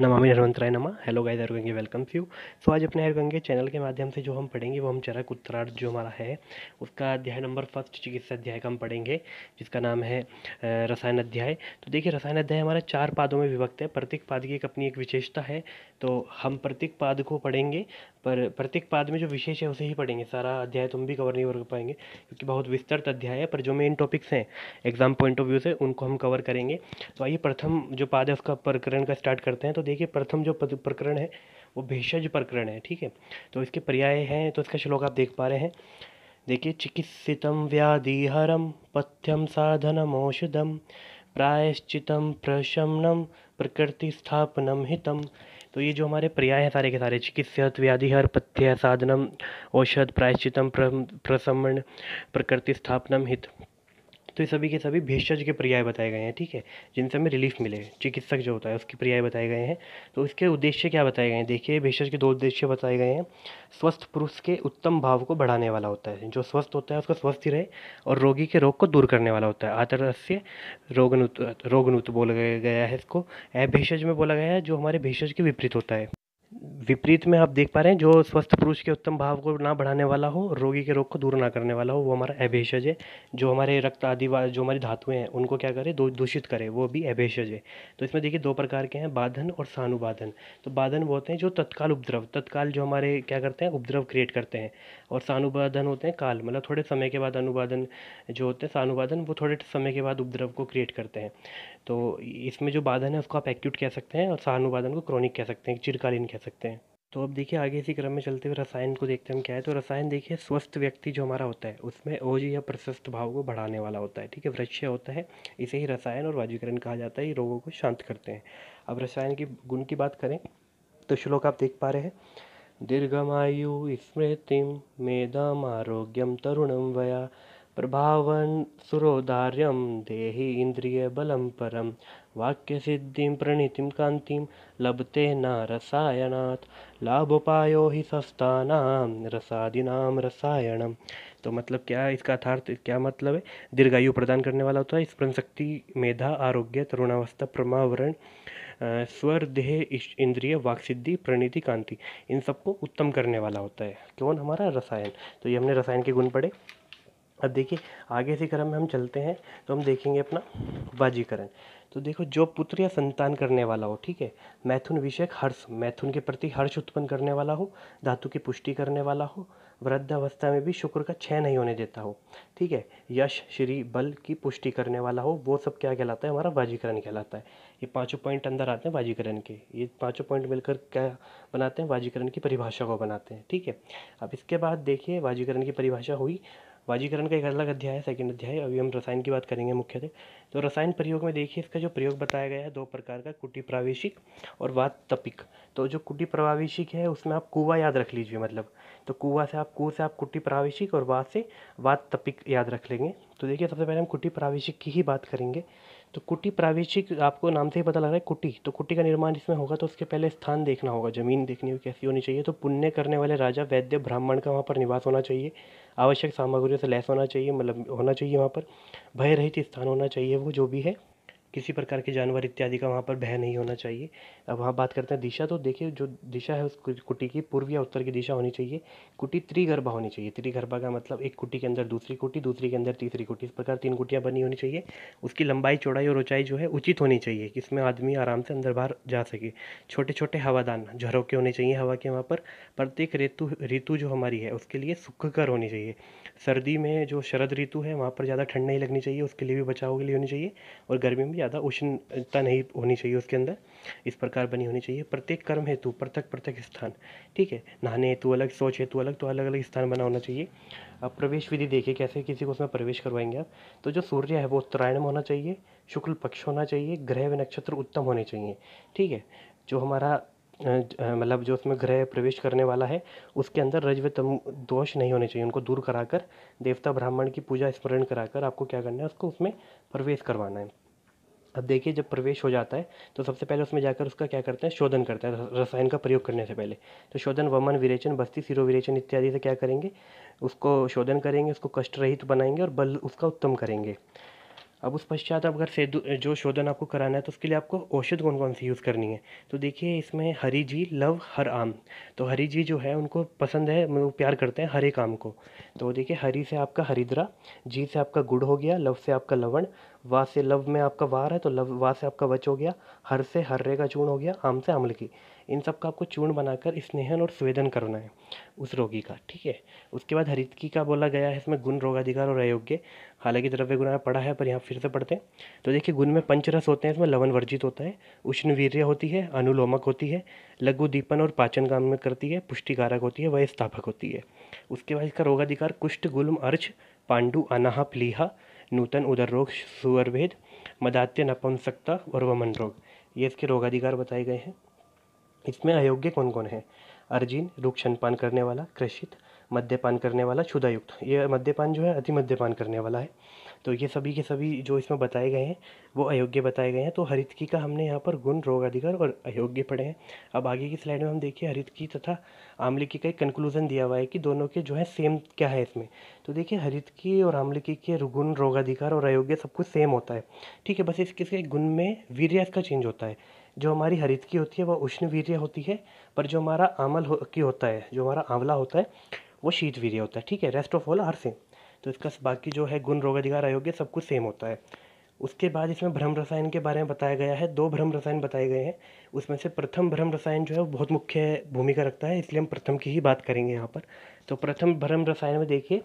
नमामि हनुमंतराय नमा हेलो गाइस गंगे वेलकम यू सो आज अपने गंगे चैनल के माध्यम से जो हम पढ़ेंगे वो हम चरक उत्तरार्थ जो हमारा है उसका अध्याय नंबर फर्स्ट चिकित्सा अध्याय का हम पढ़ेंगे जिसका नाम है रसायन अध्याय तो देखिए रसायन अध्याय हमारा चार पादों में विभक्त है प्रत्येक पाद की एक अपनी एक विशेषता है तो हम प्रत्येक पाद को पढ़ेंगे पर प्रत्येक पाद में जो विशेष है उसे ही पढ़ेंगे सारा अध्याय तुम भी कवर नहीं कर पाएंगे क्योंकि बहुत विस्तृत अध्याय है पर जो मेन टॉपिक्स हैं एग्जाम पॉइंट ऑफ व्यू से उनको हम कवर करेंगे तो आइए प्रथम जो पाद है उसका प्रकरण का स्टार्ट करते हैं तो देखिए प्रथम जो प्रकरण है वो भेषज प्रकरण है ठीक है तो इसके पर्याय हैं तो इसका श्लोक आप देख पा रहे हैं देखिए चिकित्सितम व्याधिहरम पथ्यम साधनम औषधम प्रायश्चितम प्रशमनम प्रकृति स्थापनम हितम तो ये जो हमारे पर्याय हैं सारे के सारे व्याधि व्याधिहर पथ्य साधनम औषध प्रायश्चितम प्रसमण प्रकृति स्थापनम हित तो ये सभी के सभी भेषज के पर्याय बताए गए हैं ठीक है जिनसे हमें रिलीफ मिले चिकित्सक जो होता है उसके पर्याय बताए गए हैं तो इसके उद्देश्य क्या बताए गए हैं देखिए भेषज के दो उद्देश्य बताए गए हैं स्वस्थ पुरुष के उत्तम भाव को बढ़ाने वाला होता है जो स्वस्थ होता है उसको स्वस्थ ही रहे और रोगी के रोग को दूर करने वाला होता है आतरस्य रोगनुत रोगनुत बोला गया है इसको ऐ भेषज में बोला गया है जो हमारे भेषज के विपरीत होता है विपरीत में आप देख पा रहे हैं जो स्वस्थ पुरुष के उत्तम भाव को ना बढ़ाने वाला हो रोगी के रोग को दूर ना करने वाला हो वो हमारा अभेषज है जो हमारे रक्त आदि जो हमारी धातुएं हैं उनको क्या करे दो दूषित करे वो भी अभेषज है तो इसमें देखिए दो प्रकार के हैं बाधन और सानुबाधन तो बाधन वो होते हैं जो तत्काल उपद्रव तत्काल जो हमारे क्या करते हैं उपद्रव क्रिएट करते हैं और सानुबाधन होते हैं काल मतलब थोड़े समय के बाद अनुवादन जो होते हैं सानुवादन वो थोड़े समय के बाद उपद्रव को क्रिएट करते हैं तो इसमें जो बाधन है उसको आप एक्यूट कह सकते हैं और सानुवादन को क्रॉनिक कह सकते हैं चिरकालीन कह सकते हैं सकते हैं तो अब देखिए आगे इसी क्रम में चलते हुए रसायन को देखते हैं हम क्या है तो रसायन देखिए स्वस्थ व्यक्ति जो हमारा होता है उसमें ओज या प्रशस्त भाव को बढ़ाने वाला होता है ठीक है वृक्ष होता है इसे ही रसायन और वायुकरण कहा जाता है ये रोगों को शांत करते हैं अब रसायन की गुण की बात करें तो श्लोक आप देख पा रहे हैं दीर्घमायु स्मृतिम मेधाम आरोग्यम तरुणम वया प्रभावन सुरोदार्यम देहि परम वाक्य सिद्धि प्रणीति कांति लभते न रसायनात् लाभोपायो सस्ता नाम रसादिनां रसायनम तो मतलब क्या है इसका अर्थार्थ क्या मतलब है दीर्घायु प्रदान करने वाला होता है स्मरण शक्ति मेधा आरोग्य तरुणावस्था प्रमावरण स्वर देह इंद्रिय वाक सिद्धि प्रणीति कांति इन सबको उत्तम करने वाला होता है कौन हमारा रसायन तो ये हमने रसायन के गुण पढ़े अब देखिए आगे से क्रम में हम चलते हैं तो हम देखेंगे अपना बाजीकरण तो देखो जो पुत्र या संतान करने वाला हो ठीक है मैथुन विषयक हर्ष मैथुन के प्रति हर्ष उत्पन्न करने वाला हो धातु की पुष्टि करने वाला हो वृद्धावस्था में भी शुक्र का क्षय नहीं होने देता हो ठीक है यश श्री बल की पुष्टि करने वाला हो वो सब क्या कहलाता है हमारा वाजीकरण कहलाता है ये पाँचों पॉइंट अंदर आते हैं वाजीकरण के ये पाँचों पॉइंट मिलकर क्या बनाते हैं वाजीकरण की परिभाषा को बनाते हैं ठीक है अब इसके बाद देखिए वाजीकरण की परिभाषा हुई वाजीकरण का एक अलग अध्याय है सेकंड अध्याय अभी हम रसायन की बात करेंगे से तो रसायन प्रयोग में देखिए इसका जो प्रयोग बताया गया है दो प्रकार का कुटी प्रावेशिक और वातपिक तो जो कुटी प्रावेशिक है उसमें आप कुआ याद रख लीजिए मतलब तो कुआ से आप कुआ से आप कुटी प्रावेशिक और वात से वातपिक याद रख लेंगे तो देखिए सबसे पहले हम कुटी प्रावेशिक की ही बात करेंगे तो कुटी प्रावेशिक आपको नाम से ही पता लग रहा है कुटी तो कुटी का निर्माण इसमें होगा तो उसके पहले स्थान देखना होगा जमीन देखनी होगी कैसी होनी चाहिए तो पुण्य करने वाले राजा वैद्य ब्राह्मण का वहाँ पर निवास होना चाहिए आवश्यक सामग्रियों से लैस होना चाहिए मतलब होना चाहिए वहाँ पर भय रहित स्थान होना चाहिए वो जो भी है किसी प्रकार के जानवर इत्यादि का वहाँ पर भय नहीं होना चाहिए अब वहाँ बात करते हैं दिशा तो देखिए जो दिशा है उस कुटी की पूर्व या उत्तर की दिशा होनी चाहिए कुटी त्रिगर्भा होनी चाहिए त्रिगर्भा का मतलब एक कुटी के अंदर दूसरी कुटी दूसरी के अंदर तीसरी कुटी इस प्रकार तीन कुटियाँ बनी होनी चाहिए उसकी लंबाई चौड़ाई और ऊंचाई जो है उचित होनी चाहिए कि इसमें आदमी आराम से अंदर बाहर जा सके छोटे छोटे हवादान झरोके होने चाहिए हवा के वहाँ पर प्रत्येक ऋतु ऋतु जो हमारी है उसके लिए सुखकर होनी चाहिए सर्दी में जो शरद ऋतु है वहाँ पर ज़्यादा ठंड नहीं लगनी चाहिए उसके लिए भी बचाव के लिए होनी चाहिए और गर्मी में ज़्यादा उष्णता नहीं होनी चाहिए उसके अंदर इस प्रकार बनी होनी चाहिए प्रत्येक कर्म हेतु पृथक पृथक स्थान ठीक है नहाने हेतु अलग सोच हेतु अलग तो अलग अलग स्थान बना होना चाहिए अब प्रवेश विधि देखिए कैसे किसी को उसमें प्रवेश करवाएंगे आप तो जो सूर्य है वो उत्तरायण में होना चाहिए शुक्ल पक्ष होना चाहिए ग्रह व नक्षत्र उत्तम होने चाहिए ठीक है जो हमारा मतलब जो उसमें ग्रह प्रवेश करने वाला है उसके अंदर रज तम दोष नहीं होने चाहिए उनको दूर कराकर देवता ब्राह्मण की पूजा स्मरण कराकर आपको क्या करना है उसको उसमें प्रवेश करवाना है अब देखिए जब प्रवेश हो जाता है तो सबसे पहले उसमें जाकर उसका क्या करते हैं शोधन करते हैं रसायन का प्रयोग करने से पहले तो शोधन वमन विरेचन बस्ती सिरो विरेचन इत्यादि से क्या करेंगे उसको शोधन करेंगे उसको कष्ट रहित बनाएंगे और बल उसका उत्तम करेंगे अब उस पश्चात आप अगर सेदु जो शोधन आपको कराना है तो उसके लिए आपको औषध कौन कौन सी यूज़ करनी है तो देखिए इसमें हरी जी लव हर आम तो हरी जी जो है उनको पसंद है वो प्यार करते हैं हर एक आम को तो देखिए हरी से आपका हरिद्रा जी से आपका गुड़ हो गया लव से आपका लवण वा से लव में आपका वार है तो लव वा से आपका वच हो गया हर से हर्रे का चूर्ण हो गया आम से अम्ल की इन सब का आपको चूर्ण बनाकर स्नेहन और स्वेदन करना है उस रोगी का ठीक है उसके बाद हरितकी का बोला गया है इसमें गुण रोगाधिकार और अयोग्य हालांकि द्रव्य गुण पढ़ा है पर यहाँ फिर से पढ़ते हैं तो देखिए गुण में पंचरस होते हैं इसमें लवन वर्जित होता है उष्ण वीर्य होती है अनुलोमक होती है लघु दीपन और पाचन काम में करती है पुष्टिकारक होती है वह स्थापक होती है उसके बाद इसका रोगाधिकार कुष्ठ गुलम अर्च पांडु अनाहा प्लीहा नूतन उदर रोग सुअरभेद मदात्य नपुंसकता और वमन रोग ये इसके रोगाधिकार बताए गए हैं इसमें अयोग्य कौन कौन है अर्जीन रूक्षणपान पान करने वाला कृषित मद्यपान करने वाला क्षुदायुक्त ये मद्यपान जो है अति मद्यपान करने वाला है तो ये सभी के सभी जो इसमें बताए गए हैं वो अयोग्य बताए गए हैं तो हरित की का हमने यहाँ पर गुण रोग अधिकार और अयोग्य पढ़े हैं अब आगे की स्लाइड में हम देखिए हरित की तथा आमले की का एक कंक्लूजन दिया हुआ है कि दोनों के जो है सेम क्या है इसमें तो देखिए हरित की और आमले की के गुण रोगाधिकार और अयोग्य सब कुछ सेम होता है ठीक है बस इसके गुण में वीरियास का चेंज होता है जो हमारी हरित की होती है वह वीर्य होती है पर जो हमारा आमल हो, की होता है जो हमारा आंवला होता है वो वीर्य होता है ठीक है rest of all are same तो इसका बाकी जो है गुण रोगाधिकार आयोग्य सब कुछ सेम होता है उसके बाद इसमें भ्रम रसायन के बारे में बताया गया है दो भ्रम रसायन बताए गए हैं उसमें से प्रथम भ्रम रसायन जो है वो बहुत मुख्य भूमिका रखता है इसलिए हम प्रथम की ही बात करेंगे यहाँ पर तो प्रथम भ्रम रसायन में देखिए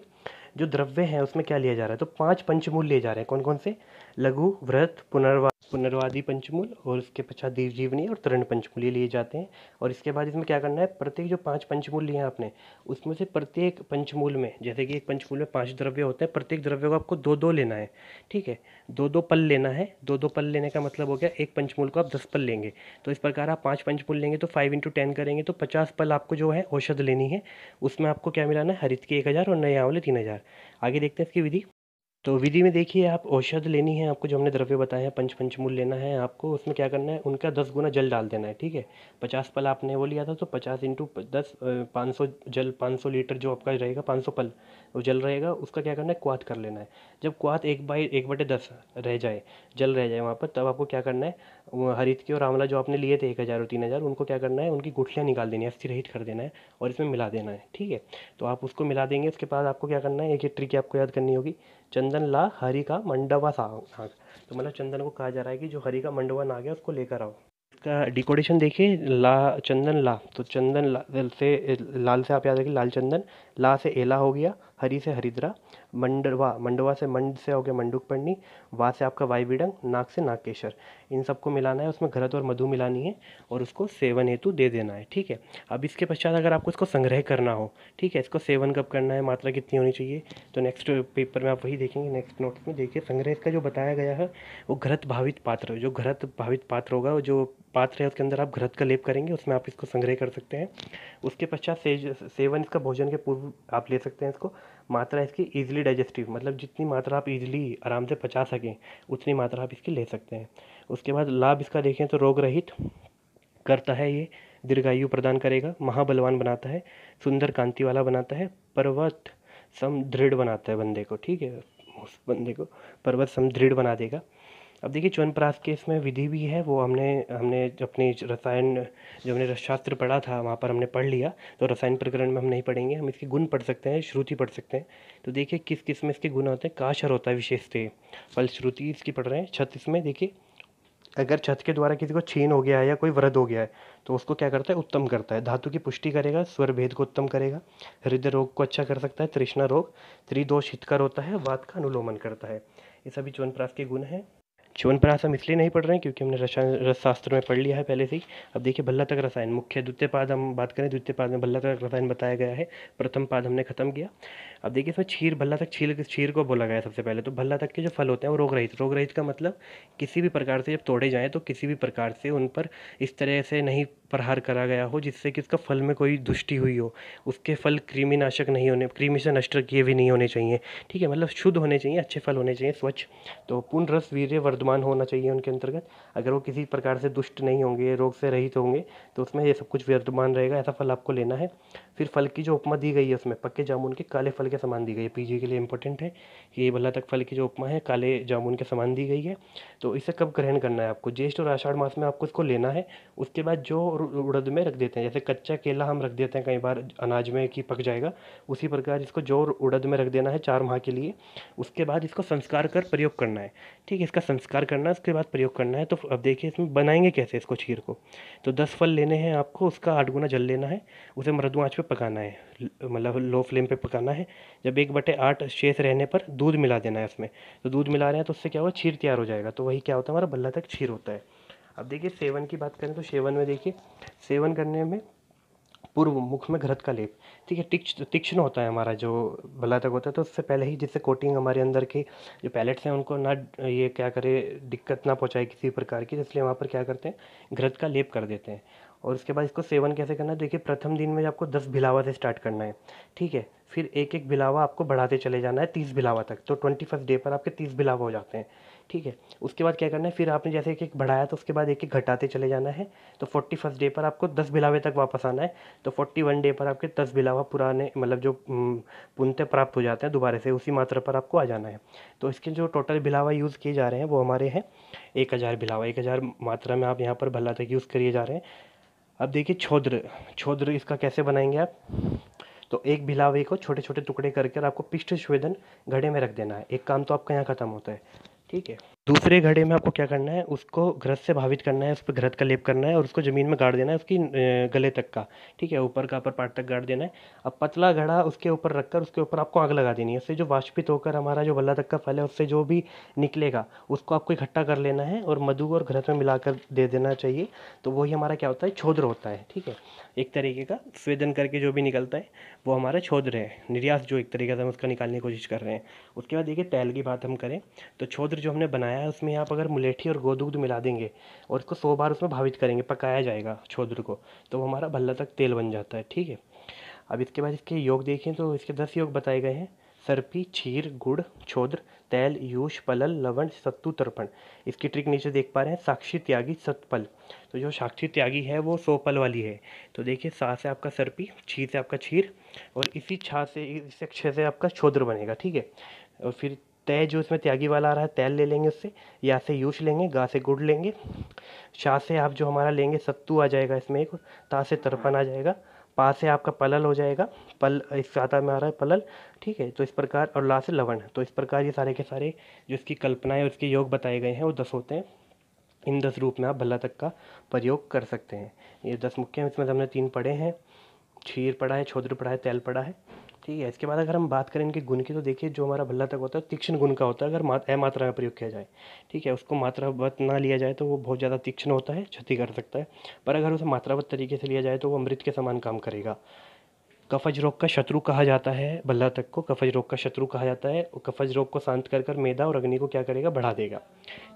जो द्रव्य हैं उसमें क्या लिया जा रहा है तो पांच पंचमूल लिए जा रहे हैं कौन कौन से लघु व्रत पुनर्वा पुनर्वादी पंचमूल और उसके पश्चात देव जीवनी और तरण पंचमूल ये लिए जाते हैं और इसके बाद इसमें क्या करना है प्रत्येक जो पांच पंचमूल लिए हैं आपने उसमें से प्रत्येक पंचमूल में जैसे कि एक पंचमूल में पांच द्रव्य होते हैं प्रत्येक द्रव्य को आपको दो दो लेना है ठीक है दो दो पल लेना है दो दो पल लेने का मतलब हो गया एक पंचमूल को आप दस पल लेंगे तो इस प्रकार आप पाँच पंचमूल लेंगे तो फाइव इंटू टेन करेंगे तो पचास पल आपको जो है औषध लेनी है उसमें आपको क्या मिलाना है हरित की एक हज़ार और नए आंवले तीन हज़ार आगे देखते हैं इसकी विधि तो विधि में देखिए आप औषध लेनी है आपको जो हमने द्रव्य बताए हैं पंच पंचमूल लेना है आपको उसमें क्या करना है उनका दस गुना जल डाल देना है ठीक है पचास पल आपने वो लिया था तो पचास इंटू दस पाँच सौ जल पाँच सौ लीटर जो आपका रहेगा पाँच सौ पल वो जल रहेगा उसका क्या करना है क्वात कर लेना है जब क्वात एक बाई एक बटे दस रह जाए जल रह जाए वहाँ पर तब आपको क्या करना है हरित की और आंवला जो आपने लिए थे एक हज़ार और तीन हज़ार उनको क्या करना है उनकी गुठलियाँ निकाल देनी है स्थिरहित कर देना है और इसमें मिला देना है ठीक है तो आप उसको मिला देंगे उसके बाद आपको क्या करना है एक ही ट्रिक आपको याद करनी होगी चंदन ला हरि का मंडवा नाग तो मतलब चंदन को कहा जा रहा है कि जो हरि का मंडवा नाग है उसको लेकर आओ इसका डिकोडेशन देखिए ला चंदन ला तो चंदन ला से लाल से आप याद रखिए लाल चंदन ला से एला हो गया हरी से हरिद्रा मंडवा मंडवा से मंड से हो गया मंडूक पढ़नी वा से आपका वाई विडंग नाक से नागकेशर इन सबको मिलाना है उसमें घरत और मधु मिलानी है और उसको सेवन हेतु दे देना है ठीक है अब इसके पश्चात अगर आपको इसको संग्रह करना हो ठीक है इसको सेवन कब करना है मात्रा कितनी होनी चाहिए तो नेक्स्ट पेपर में आप वही देखेंगे नेक्स्ट नोट्स में देखिए संग्रह इसका जो बताया गया है वो घरत भावित पात्र जो घरत भावित पात्र होगा जो पात्र है उसके अंदर आप घृत का लेप करेंगे उसमें आप इसको संग्रह कर सकते हैं उसके पश्चात सेवन इसका भोजन के पूर्व आप ले सकते हैं इसको मात्रा इसकी ईजिली इजीली डाइजेस्टिव मतलब जितनी मात्रा आप इजीली आराम से पचा सकें उतनी मात्रा आप इसकी ले सकते हैं उसके बाद लाभ इसका देखें तो रोग रहित करता है ये दीर्घायु प्रदान करेगा महाबलवान बनाता है सुंदर कांति वाला बनाता है पर्वत सम दृढ़ बनाता है बंदे को ठीक है उस बंदे को पर्वत सम दृढ़ बना देगा अब देखिए च्यवनप्राश के इसमें विधि भी है वो हमने हमने अपने रसायन जो हमने रसशास्त्र पढ़ा था वहाँ पर हमने पढ़ लिया तो रसायन प्रकरण में हम नहीं पढ़ेंगे हम इसके गुण पढ़ सकते हैं श्रुति पढ़ सकते हैं तो देखिए किस किस में इसके गुण होते हैं काशर होता है विशेषते श्रुति इसकी पढ़ रहे हैं छत इसमें देखिए अगर छत के द्वारा किसी को छीन हो गया है या कोई वृद्ध हो गया है तो उसको क्या करता है उत्तम करता है धातु की पुष्टि करेगा स्वर भेद को उत्तम करेगा हृदय रोग को अच्छा कर सकता है तृष्णा रोग त्रिदोष हितकर होता है वात का अनुलोमन करता है ये सभी च्यवनप्राश के गुण हैं च्यवन प्रास हम इसलिए नहीं पढ़ रहे हैं क्योंकि हमने रसायन रसशास्त्र में पढ़ लिया है पहले से ही अब देखिए भल्ला तक रसायन मुख्य द्वितीय पाद हम बात करें द्वितीय पाद में भल्ला तक रसायन बताया गया है प्रथम पाद हमने खत्म किया अब देखिए इसमें छीर भल्ला तक छीर छीर को बोला गया सबसे पहले तो भल्ला तक के जो फल होते हैं वो रोग रहित रोग रहित का मतलब किसी भी प्रकार से जब तोड़े जाएँ तो किसी भी प्रकार से उन पर इस तरह से नहीं प्रहार करा गया हो जिससे कि उसका फल में कोई दुष्टि हुई हो उसके फल कृमिनाशक नहीं होने कृमि से नष्ट किए भी नहीं होने चाहिए ठीक है मतलब शुद्ध होने चाहिए अच्छे फल होने चाहिए स्वच्छ तो पूर्ण रस वीर्य विद्यमान होना चाहिए उनके अंतर्गत अगर वो किसी प्रकार से दुष्ट नहीं होंगे रोग से रहित होंगे तो उसमें ये सब कुछ विद्यमान रहेगा ऐसा फल आपको लेना है फिर फल की जो उपमा दी गई है उसमें पक्के जामुन के काले फल के समान दी गई है पीजी के लिए इंपॉर्टेंट है ये भला तक फल की जो उपमा है काले जामुन के समान दी गई है तो इसे कब ग्रहण करना है आपको ज्येष्ठ और आषाढ़ मास में आपको इसको लेना है उसके बाद जो उड़द में रख देते हैं जैसे कच्चा केला हम रख देते हैं कई बार अनाज में कि पक जाएगा उसी प्रकार इसको जो उड़द में रख देना है चार माह के लिए उसके बाद इसको संस्कार कर प्रयोग करना है ठीक है इसका संस्कार संस्कार करना है उसके बाद प्रयोग करना है तो अब देखिए इसमें बनाएंगे कैसे इसको खीर को तो दस फल लेने हैं आपको उसका आठ गुना जल लेना है उसे मृदु आँच पर पकाना है मतलब लो फ्लेम पर पकाना है जब एक बटे आठ शेष रहने पर दूध मिला देना है उसमें तो दूध मिला रहे हैं तो उससे क्या होगा छीर तैयार हो जाएगा तो वही क्या होता है हमारा बल्ला तक छीर होता है अब देखिए सेवन की बात करें तो सेवन में देखिए सेवन करने में पूर्व मुख में घृत का लेप ठीक है तीक्ष्ण तीक्ष्ण होता है हमारा जो तक होता है तो उससे पहले ही जिससे कोटिंग हमारे अंदर के जो पैलेट्स हैं उनको ना ये क्या करे दिक्कत ना पहुँचाए किसी प्रकार की तो इसलिए वहाँ पर क्या करते हैं घृत का लेप कर देते हैं और उसके बाद इसको सेवन कैसे करना है देखिए प्रथम दिन में आपको दस भिलावा से स्टार्ट करना है ठीक है फिर एक एक भिलावा आपको बढ़ाते चले जाना है तीस भिलावा तक तो ट्वेंटी फर्स्ट डे पर आपके तीस भिलावा हो जाते हैं ठीक है उसके बाद क्या करना है फिर आपने जैसे एक एक बढ़ाया तो उसके बाद एक एक घटाते चले जाना है तो फोर्टी फर्स्ट डे पर आपको दस बिलावे तक वापस आना है तो फोर्टी वन डे पर आपके दस भिलावा पुराने मतलब जो पुनते प्राप्त हो जाते हैं दोबारा से उसी मात्रा पर आपको आ जाना है तो इसके जो टोटल भिलावा यूज़ किए जा रहे हैं वो हमारे हैं एक हज़ार भिलावा एक हज़ार मात्रा में आप यहाँ पर भला तक यूज़ करिए जा रहे हैं अब देखिए छोद्र छोद्र इसका कैसे बनाएंगे आप तो एक भिलावे को छोटे छोटे टुकड़े करके आपको पिष्ट स्वेदन घड़े में रख देना है एक काम तो आपका यहाँ ख़त्म होता है ठीक है दूसरे घड़े में आपको क्या करना है उसको घृत से भावित करना है उस पर घृत का लेप करना है और उसको ज़मीन में गाड़ देना है उसकी गले तक का ठीक है ऊपर का अपर पार्ट तक गाड़ देना है अब पतला घड़ा उसके ऊपर रखकर उसके ऊपर आपको आग लगा देनी है उससे जो वाष्पित होकर हमारा जो बल्ला तक का फल है उससे जो भी निकलेगा उसको आपको इकट्ठा कर लेना है और मधु और घृत में मिलाकर दे देना चाहिए तो वही हमारा क्या होता है छोद्र होता है ठीक है एक तरीके का स्वेदन करके जो भी निकलता है वो हमारा छोद्र है निर्यास जो एक तरीके से हम उसका निकालने की कोशिश कर रहे हैं उसके बाद देखिए तैल की बात हम करें तो छोद्र जो हमने बनाया है उसमें आप अगर मुलेठी और गोदूध मिला देंगे और इसको सौ बार उसमें भावित करेंगे पकाया जाएगा छोद्र को तो वो हमारा भल्ला तक तेल बन जाता है ठीक है अब इसके बाद इसके योग देखें तो इसके दस योग बताए गए हैं सरपी छीर गुड़ छोद्र तैल यूश पलल लवण सत्तु तर्पण इसकी ट्रिक नीचे देख पा रहे हैं साक्षी त्यागी सतपल तो जो साक्षी त्यागी है वो सौ पल वाली है तो देखिए सा से आपका सरपी छीर से आपका छीर और इसी छा से इस अक्षय से आपका छोद्र बनेगा ठीक है और फिर तय जो इसमें त्यागी वाला आ रहा है तैल ले लेंगे उससे या से यूश लेंगे गा से गुड़ लेंगे शाह से आप जो हमारा लेंगे सत्तू आ जाएगा इसमें एक ता से तरपन आ जाएगा पा से आपका पलल हो जाएगा पल इस साता में आ रहा है पलल ठीक है तो इस प्रकार और ला से लवण तो इस प्रकार ये सारे के सारे जो इसकी कल्पनाएँ और इसके योग बताए गए हैं वो दस होते हैं इन दस रूप में आप भल्ला तक का प्रयोग कर सकते हैं ये दस मुख्य हैं इसमें हमने तीन पढ़े हैं क्षीर पढ़ा है छोद्र पढ़ा है तेल पढ़ा है ठीक है इसके बाद अगर हम बात करें इनके गुण की तो देखिए जो हमारा भल्ला तक होता है तीक्ष्ण गुण का होता है अगर ए मात्रा का प्रयोग किया जाए ठीक है उसको मात्रावत ना लिया जाए तो वो बहुत ज़्यादा तीक्ष्ण होता है क्षति कर सकता है पर अगर उसे मात्रावत तरीके से लिया जाए तो वो अमृत के समान काम करेगा कफज रोग का शत्रु कहा जाता है भल्ला तक को कफज रोग का शत्रु कहा जाता है और कफज रोग को शांत कर कर मैदा और अग्नि को क्या करेगा बढ़ा देगा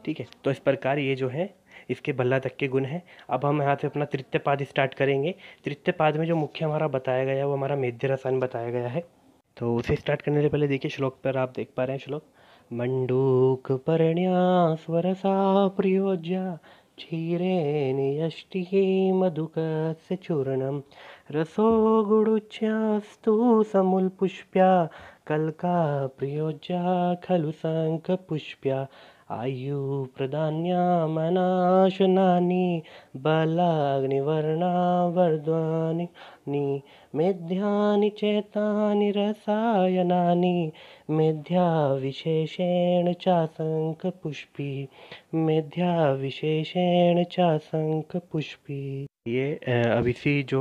ठीक है तो इस प्रकार ये जो है इसके भल्ला तक के गुण हैं अब हम यहाँ से अपना तृतीय पाद स्टार्ट करेंगे तृतीय पाद में जो मुख्य हमारा बताया गया है वो हमारा मेध्य रसायन बताया गया है तो उसे स्टार्ट करने से पहले देखिए श्लोक पर आप देख पा रहे हैं श्लोक मंडूक परण्यास्वरसा प्रयोज्या क्षीरे नियष्टि मधुक से चूर्णम रसो गुडुच्यास्तु पुष्प्या कल का प्रयोज्या खलु पुष्प्या आयु प्रधान्यामनाशनानि बलाग्निवर्णा वर्ध्वानि मेध्यानि चेतानि रसायनानि मेध्याविशेषेण चासङ्कपुष्पी मेध्याविशेषेण चासङ्कपुष्पी ये अब इसी जो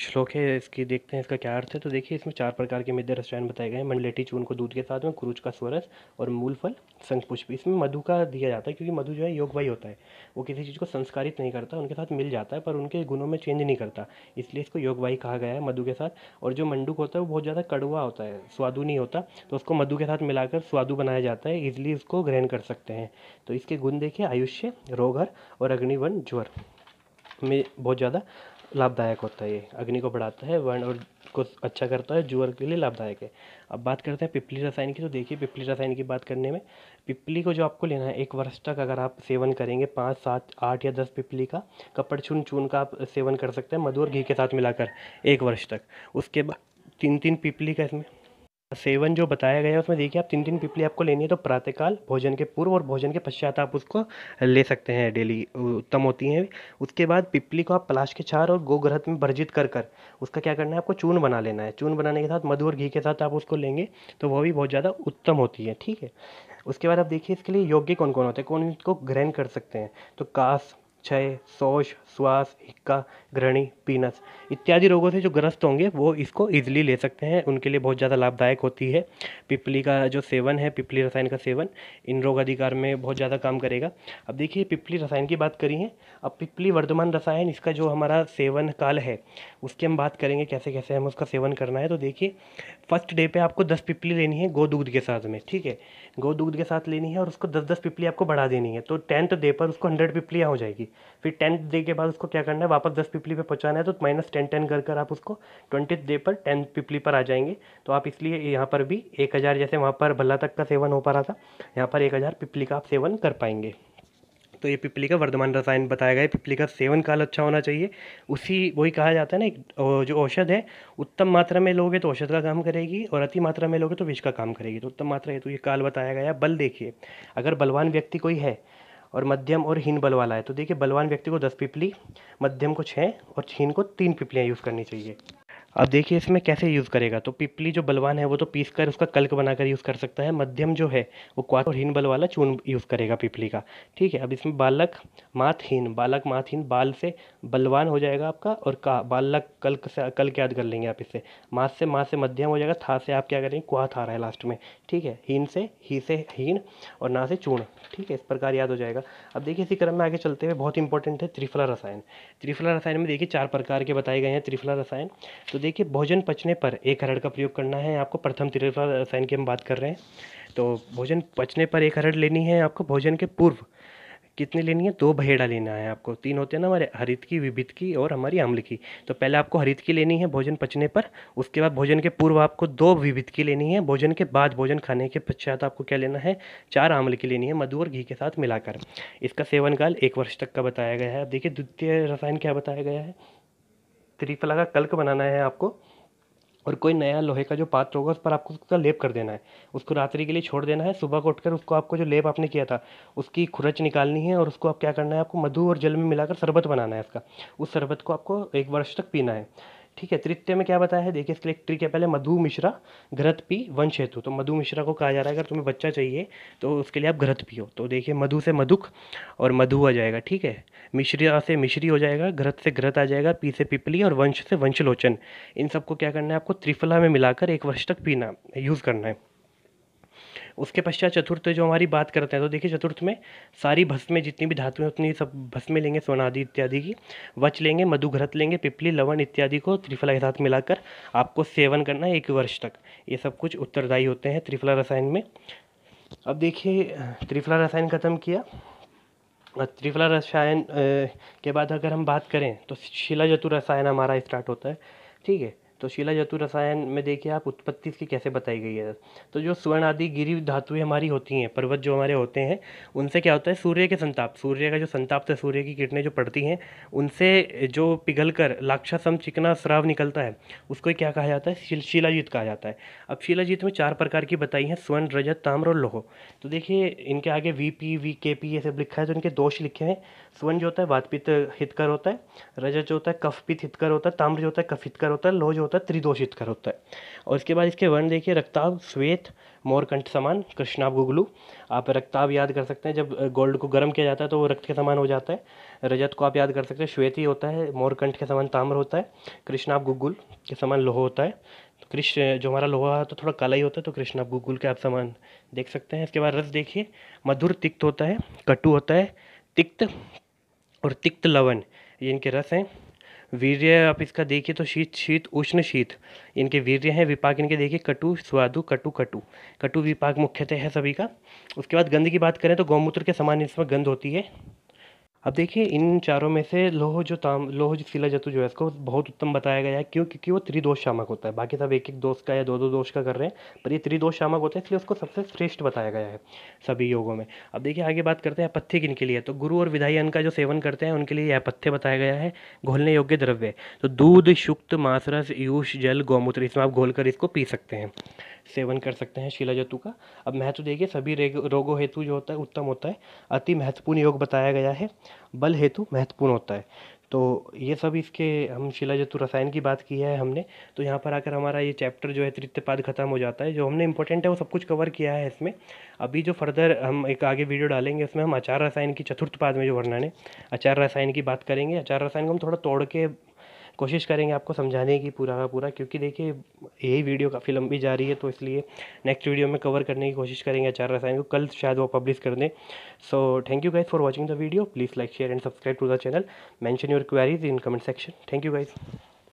श्लोक है इसकी देखते हैं इसका क्या अर्थ है तो देखिए इसमें चार प्रकार के मध्य रसायन बताए गए हैं मंडलेटी चून को दूध के साथ में कुरुच का स्वरस और मूल फल संगपुष्प इसमें मधु का दिया जाता है क्योंकि मधु जो है योगवाही होता है वो किसी चीज़ को संस्कारित नहीं करता उनके साथ मिल जाता है पर उनके गुणों में चेंज नहीं करता इसलिए इसको योगवाही कहा गया है मधु के साथ और जो मंडूक होता है वो बहुत ज़्यादा कड़वा होता है स्वादु नहीं होता तो उसको मधु के साथ मिलाकर स्वादु बनाया जाता है इजिली इसको ग्रहण कर सकते हैं तो इसके गुण देखिए आयुष्य रोगर और अग्निवन ज्वर में बहुत ज़्यादा लाभदायक होता है ये अग्नि को बढ़ाता है वर्ण और को अच्छा करता है जुअर के लिए लाभदायक है अब बात करते हैं पिपली रसायन की तो देखिए पिपली रसायन की बात करने में पिपली को जो आपको लेना है एक वर्ष तक अगर आप सेवन करेंगे पाँच सात आठ या दस पिपली का कपड़ चून चून का आप सेवन कर सकते हैं मधु और घी के साथ मिलाकर एक वर्ष तक उसके बाद तीन तीन पिपली का इसमें सेवन जो बताया गया है उसमें देखिए आप तीन तीन पिपली आपको लेनी है तो प्रातःकाल भोजन के पूर्व और भोजन के पश्चात आप उसको ले सकते हैं डेली उत्तम होती हैं उसके बाद पिपली को आप पलाश के छार और गोग्रहत में भर्जित कर कर उसका क्या करना है आपको चून बना लेना है चून बनाने के साथ मधु और घी के साथ आप उसको लेंगे तो वह भी बहुत ज़्यादा उत्तम होती है ठीक है उसके बाद आप देखिए इसके लिए योग्य कौन कौन होते हैं कौन इसको ग्रहण कर सकते हैं तो कास क्षय शोष श्वास हिक्का घृणी पीनस इत्यादि रोगों से जो ग्रस्त होंगे वो इसको ईजिली ले सकते हैं उनके लिए बहुत ज़्यादा लाभदायक होती है पिपली का जो सेवन है पिपली रसायन का सेवन इन रोग अधिकार में बहुत ज़्यादा काम करेगा अब देखिए पिपली रसायन की बात करी है अब पिपली वर्धमान रसायन इसका जो हमारा सेवन काल है उसकी हम बात करेंगे कैसे कैसे हम उसका सेवन करना है तो देखिए फर्स्ट डे पर आपको दस पिपली लेनी है गो दूध के साथ में ठीक है गो दूध के साथ लेनी है और उसको दस दस पिपली आपको बढ़ा देनी है तो टेंथ डे पर उसको हंड्रेड पिपलियाँ हो जाएगी फिर टेंथ डे के बाद उसको क्या करना है वापस दस पिपली पे पहुँचाना है तो माइनस टेन टेन कर कर आप उसको ट्वेंटी डे पर टेंथ पिपली पर आ जाएंगे तो आप इसलिए यहाँ पर भी एक हज़ार जैसे वहाँ पर भल्ला तक का सेवन हो पा रहा था यहाँ पर एक हज़ार पिपली का आप सेवन कर पाएंगे तो ये पिपली का वर्धमान रसायन बताया गया है पिपली का सेवन काल अच्छा होना चाहिए उसी वही कहा जाता है ना जो औषध है उत्तम मात्रा में लोगे तो औषध का काम करेगी और अति मात्रा में लोगे तो विष का काम करेगी तो उत्तम मात्रा है तो ये काल बताया गया बल देखिए अगर बलवान व्यक्ति कोई है और मध्यम और हीन बल वाला है तो देखिए बलवान व्यक्ति को दस पिपली मध्यम को छः और हीन को तीन पिपलियाँ यूज़ करनी चाहिए अब देखिए इसमें कैसे यूज़ करेगा तो पिपली जो बलवान है वो तो पीस कर उसका कल्क बनाकर यूज़ कर सकता है मध्यम जो है वो क्वाथ और हीन बल वाला चून यूज़ करेगा पिपली का ठीक है अब इसमें बालक माथहीन बालक माथहीन बाल से बलवान हो जाएगा आपका और का बालक कल्क से कल्क याद कर लेंगे आप इससे माथ से माथ से मध्यम हो जाएगा था से आप क्या करेंगे क्वाथ था रहा है लास्ट में ठीक है हीन से ही से हीन और ना से चून ठीक है इस प्रकार याद हो जाएगा अब देखिए इसी क्रम में आगे चलते हुए बहुत इंपॉर्टेंट है त्रिफला रसायन त्रिफला रसायन में देखिए चार प्रकार के बताए गए हैं त्रिफला रसायन तो देखिए भोजन पचने पर एक हरड़ का प्रयोग करना है आपको प्रथम तिरफा रसायन की हम बात कर रहे हैं तो भोजन पचने पर एक हरड़ लेनी है आपको भोजन के पूर्व कितनी लेनी है दो भेड़ा लेना है आपको तीन होते हैं ना हमारे हरित की विभित की और हमारी अम्ल की तो पहले आपको हरित की लेनी है भोजन पचने पर उसके बाद भोजन के पूर्व आपको दो विभित की लेनी है भोजन के बाद भोजन खाने के पश्चात आपको क्या लेना है चार आम्ल की लेनी है मधु और घी के साथ मिलाकर इसका सेवन काल एक वर्ष तक का बताया गया है अब देखिए द्वितीय रसायन क्या बताया गया है त्रिफला का कल्क बनाना है आपको और कोई नया लोहे का जो पात्र होगा उस पर आपको उसका लेप कर देना है उसको रात्रि के लिए छोड़ देना है सुबह को उठकर उसको आपको जो लेप आपने किया था उसकी खुरच निकालनी है और उसको आप क्या करना है आपको मधु और जल में मिलाकर शरबत बनाना है इसका उस शरबत को आपको एक वर्ष तक पीना है ठीक है तृतीय में क्या बताया है देखिए इसके लिए ट्रिक है पहले मधु मिश्रा घृत पी वंश हेतु तो मधु मिश्रा को कहा जा रहा है अगर तुम्हें बच्चा चाहिए तो उसके लिए आप घृत पियो तो देखिए मधु से मधुक और मधु आ जाएगा ठीक है मिश्रा से मिश्री हो जाएगा घृत से घृत आ जाएगा पी से पिपली और वंश से वंशलोचन इन सबको क्या करना है आपको त्रिफला में मिलाकर एक वर्ष तक पीना यूज़ करना है उसके पश्चात चतुर्थ जो हमारी बात करते हैं तो देखिए चतुर्थ में सारी भस्में जितनी भी धातु हैं उतनी सब भस्में लेंगे सोनादि इत्यादि की वच लेंगे मधुघरत लेंगे पिपली लवण इत्यादि को त्रिफला के साथ मिलाकर आपको सेवन करना है एक वर्ष तक ये सब कुछ उत्तरदायी होते हैं त्रिफला रसायन में अब देखिए त्रिफला रसायन ख़त्म किया त्रिफला रसायन के बाद अगर हम बात करें तो शिला जतु रसायन हमारा स्टार्ट होता है ठीक है तो शिला जतु रसायन में देखिए आप उत्पत्ति इसकी कैसे बताई गई है तो जो स्वर्ण आदि गिरी धातुएं हमारी होती हैं पर्वत जो हमारे होते हैं उनसे क्या होता है सूर्य के संताप सूर्य का जो संताप था सूर्य की किरणें जो पड़ती हैं उनसे जो पिघल कर लाक्षासम चिकना श्राव निकलता है उसको क्या कहा जाता है शिलाजीत कहा जाता है अब शिलाजीत में चार प्रकार की बताई हैं स्वर्ण रजत ताम्र और लोहो तो देखिए इनके आगे वी पी वी के पी ये सब लिखा है तो इनके दोष लिखे हैं स्वर्ण जो होता है वातपित हितकर होता है रजत जो होता है कफपित हितकर होता है ताम्र जो होता है कफ हितकर होता है लोह जो होता है त्रिदोषित कर होता है और इसके बाद इसके वर्ण देखिए रक्ताव श्वेत मोरकंठ समान कृष्णाब गुगलू आप रक्ताव याद कर सकते हैं जब गोल्ड को गर्म किया जाता है तो वो रक्त के समान हो जाता है रजत को आप याद कर सकते हैं श्वेत ही होता है मोरकंठ के समान ताम्र होता है कृष्णाब गुगुल के समान लोहा होता है तो कृष्ण जो हमारा लोहा है तो थोड़ा काला ही होता है तो कृष्णाब गुगुल के आप समान देख सकते हैं इसके बाद रस देखिए मधुर तिक्त होता है कटु होता है तिक्त और तिक्त लवन ये इनके रस हैं वीर्य आप इसका देखिए तो शीत शीत उष्ण शीत इनके वीर्य हैं विपाक इनके देखिए कटु स्वादु कटु कटु कटु विपाक मुख्यतः है सभी का उसके बाद गंध की बात करें तो गौमूत्र के समान इसमें गंध होती है अब देखिए इन चारों में से लोह जो ताम लोह जो सिला जतु जो है इसको बहुत उत्तम बताया गया है क्यों क्योंकि वो त्रिदोष शामक होता है बाकी सब एक एक दोष का या दो दो दोष का कर रहे हैं पर ये त्रिदोष शामक होता है इसलिए उसको सबसे श्रेष्ठ बताया गया है सभी योगों में अब देखिए आगे बात करते हैं अपथ्य किन के लिए तो गुरु और विधायी अन्न का जो सेवन करते हैं उनके लिए यह पथ्य बताया गया है घोलने योग्य द्रव्य तो दूध शुक्त मांसरस यूष जल गौमूत्र इसमें आप घोल कर इसको पी सकते हैं सेवन कर सकते हैं शिला जतु का अब महत्व देखिए सभी रोगों हेतु जो होता है उत्तम होता है अति महत्वपूर्ण योग बताया गया है बल हेतु महत्वपूर्ण होता है तो ये सब इसके हम जतु रसायन की बात की है हमने तो यहाँ पर आकर हमारा ये चैप्टर जो है तृतीयपाद ख़त्म हो जाता है जो हमने इंपॉर्टेंट है वो सब कुछ कवर किया है इसमें अभी जो फर्दर हम एक आगे वीडियो डालेंगे उसमें हम अचार रसायन की चतुर्थ पाद में जो वर्णन है अचार रसायन की बात करेंगे अचार रसायन को हम थोड़ा तोड़ के कोशिश करेंगे आपको समझाने की पूरा का पूरा क्योंकि देखिए यही वीडियो काफ़ी लंबी जा रही है तो इसलिए नेक्स्ट वीडियो में कवर करने की कोशिश करेंगे चार रसायन को कल शायद वो पब्लिश कर दें so thank you guys for watching the video please like share and subscribe to the channel mention your queries in comment section thank you guys